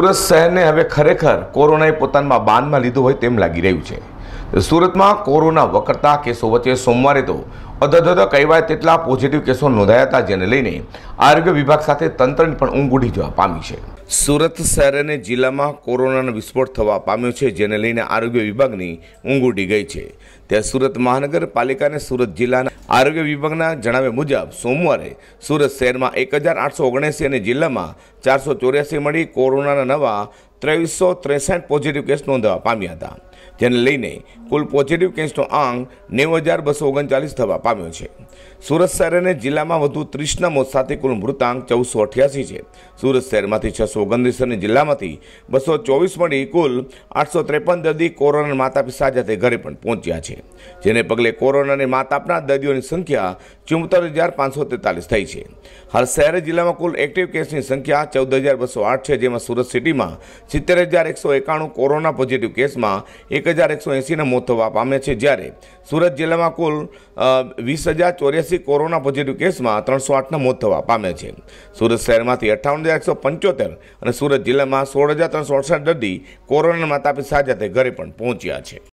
સુરત શહેરને હવે ખરેખર કોરોનાએ પોતાના બાનમાં લીધું હોય તેમ લાગી રહ્યું છે સુરતમાં કોરોના વકરતા કેસો વચ્ચે સોમવારે તો અધધધ કહેવાય તેટલા પોઝિટિવ કેસો નોંધાયા હતા જેને લઈને આરોગ્ય વિભાગ સાથે તંત્રની પણ ઊંઘ ઉડી જવા પામી છે સુરત શહેર અને જિલ્લામાં કોરોનાનો વિસ્ફોટ થવા પામ્યો છે જેને લઈને આરોગ્ય વિભાગની ઊંઘ ઉડી ગઈ છે ત્યાં સુરત મહાનગરપાલિકા અને સુરત જિલ્લાના આરોગ્ય વિભાગના જણાવ્યા મુજબ સોમવારે સુરત શહેરમાં એક હજાર આઠસો ઓગણસી અને જિલ્લામાં ચારસો ચોર્યાસી મળી કોરોનાના નવા ત્રેવીસો ત્રેસઠ પોઝિટિવ કેસ નોંધવા પામ્યા હતા જેને લઈને કુલ પોઝિટિવ કેસનો આંક નેવું હજાર બસો ઓગણચાલીસ થવા પામ્યો છે સુરત શહેર અને જિલ્લામાં વધુ ત્રીસના મોત સાથે કુલ મૃતાંક ચૌદસો અઠ્યાસી છે સુરત શહેરમાંથી છસો ઓગણત્રીસ અને જિલ્લામાંથી બસો ચોવીસ મળી કુલ આઠસો ત્રેપન દર્દી કોરોના માતા પિતા જાતે ઘરે પણ પહોંચ્યા છે જેને પગલે કોરોના અને માતાપના દર્દીઓની સંખ્યા ચુમ્મોતેર હજાર પાંચસો તેતાલીસ થઈ છે હાલ શહેર જિલ્લામાં કુલ એક્ટિવ કેસની સંખ્યા ચૌદ હજાર બસો આઠ છે જેમાં સુરત સિટીમાં સિત્તેર હજાર એકસો એકાણું કોરોના પોઝિટિવ કેસમાં એક હજાર એકસો એંસીના મોતવા પામે છે જ્યારે સુરત જિલ્લામાં કુલ વીસ હજાર ચોર્યાસી કોરોના પોઝિટિવ કેસમાં ત્રણસો આઠના મોત થવા પામે છે સુરત શહેરમાંથી અઠ્ઠાવન હજાર એકસો પંચોતેર અને સુરત જિલ્લામાં સોળ હજાર ત્રણસો અડસઠ દર્દી કોરોનાના માતાપિતા સાજા તે ઘરે પણ પહોંચ્યા છે